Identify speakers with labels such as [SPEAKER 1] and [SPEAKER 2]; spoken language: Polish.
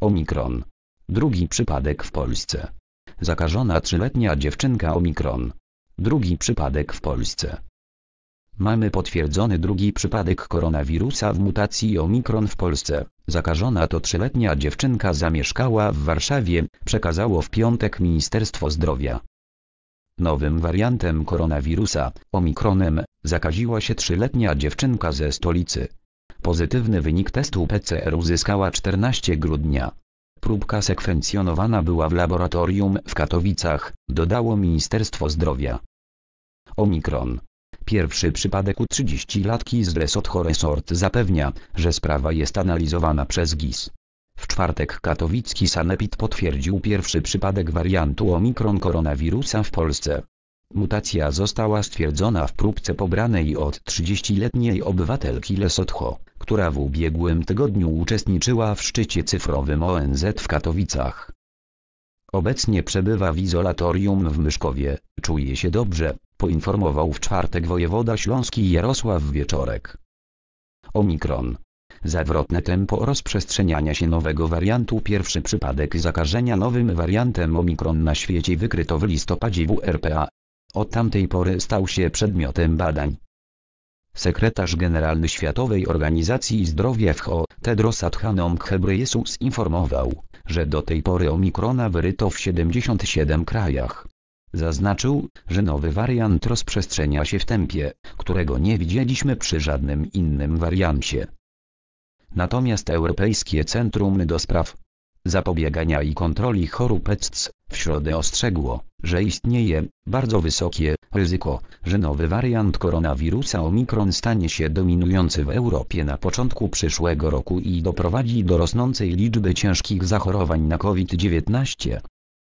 [SPEAKER 1] Omikron. Drugi przypadek w Polsce. Zakażona trzyletnia dziewczynka Omikron. Drugi przypadek w Polsce. Mamy potwierdzony drugi przypadek koronawirusa w mutacji Omikron w Polsce. Zakażona to trzyletnia dziewczynka zamieszkała w Warszawie, przekazało w piątek Ministerstwo Zdrowia. Nowym wariantem koronawirusa, Omikronem, zakaziła się trzyletnia dziewczynka ze stolicy. Pozytywny wynik testu PCR uzyskała 14 grudnia. Próbka sekwencjonowana była w laboratorium w Katowicach, dodało Ministerstwo Zdrowia. Omikron. Pierwszy przypadek u 30-latki z Lesotho Resort zapewnia, że sprawa jest analizowana przez GIS. W czwartek katowicki sanepid potwierdził pierwszy przypadek wariantu omikron koronawirusa w Polsce. Mutacja została stwierdzona w próbce pobranej od 30-letniej obywatelki Lesotho która w ubiegłym tygodniu uczestniczyła w szczycie cyfrowym ONZ w Katowicach. Obecnie przebywa w izolatorium w Myszkowie, czuje się dobrze, poinformował w czwartek wojewoda śląski Jarosław Wieczorek. Omikron. Zawrotne tempo rozprzestrzeniania się nowego wariantu Pierwszy przypadek zakażenia nowym wariantem Omikron na świecie wykryto w listopadzie w RPA. Od tamtej pory stał się przedmiotem badań, sekretarz generalny Światowej Organizacji Zdrowia WHO, Tedros Adhanom Ghebreyesus informował, że do tej pory omikrona wyryto w 77 krajach. Zaznaczył, że nowy wariant rozprzestrzenia się w tempie, którego nie widzieliśmy przy żadnym innym wariancie. Natomiast Europejskie Centrum do Spraw Zapobiegania i Kontroli Chorób AIDS w środę ostrzegło, że istnieje bardzo wysokie ryzyko, że nowy wariant koronawirusa Omikron stanie się dominujący w Europie na początku przyszłego roku i doprowadzi do rosnącej liczby ciężkich zachorowań na COVID-19.